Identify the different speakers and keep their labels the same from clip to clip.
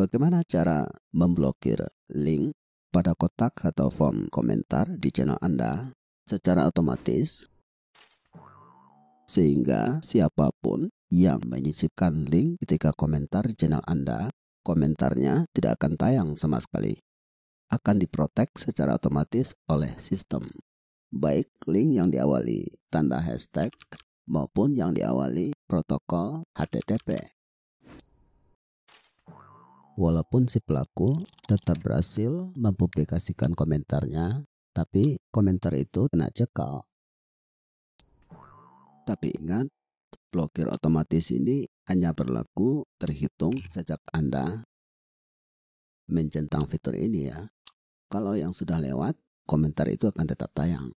Speaker 1: Bagaimana cara memblokir link pada kotak atau form komentar di channel Anda secara otomatis sehingga siapapun yang menyisipkan link ketika komentar di channel Anda, komentarnya tidak akan tayang sama sekali. Akan diprotek secara otomatis oleh sistem. Baik link yang diawali tanda hashtag maupun yang diawali protokol HTTP walaupun si pelaku tetap berhasil mempublikasikan komentarnya, tapi komentar itu kena cekal. Tapi ingat, blokir otomatis ini hanya berlaku terhitung sejak Anda mencentang fitur ini ya. Kalau yang sudah lewat, komentar itu akan tetap tayang.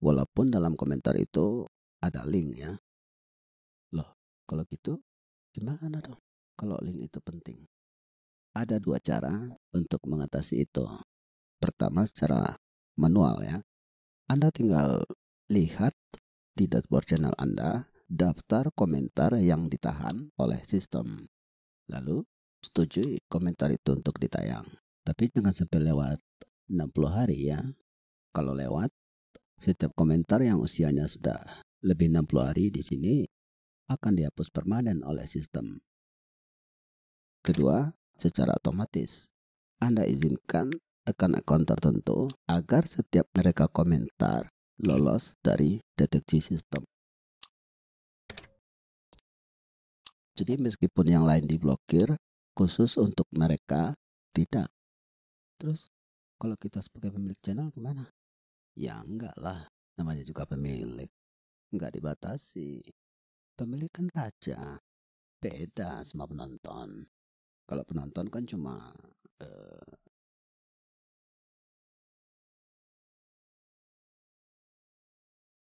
Speaker 1: Walaupun dalam komentar itu ada link ya.
Speaker 2: Loh, kalau gitu gimana dong? Kalau link itu penting.
Speaker 1: Ada dua cara untuk mengatasi itu. Pertama secara manual ya. Anda tinggal lihat di dashboard channel Anda daftar komentar yang ditahan oleh sistem. Lalu setujui komentar itu untuk ditayang. Tapi jangan sampai lewat 60 hari ya. Kalau lewat, setiap komentar yang usianya sudah lebih 60 hari di sini akan dihapus permanen oleh sistem. Kedua, secara otomatis. Anda izinkan akun-akun tertentu agar setiap mereka komentar lolos dari deteksi sistem.
Speaker 2: Jadi meskipun yang lain diblokir, khusus untuk mereka tidak. Terus kalau kita sebagai pemilik channel gimana? Ya
Speaker 1: enggak lah, namanya juga pemilik. Enggak dibatasi. Pemilik kan raja, beda sama penonton. Kalau penonton
Speaker 2: kan cuma uh,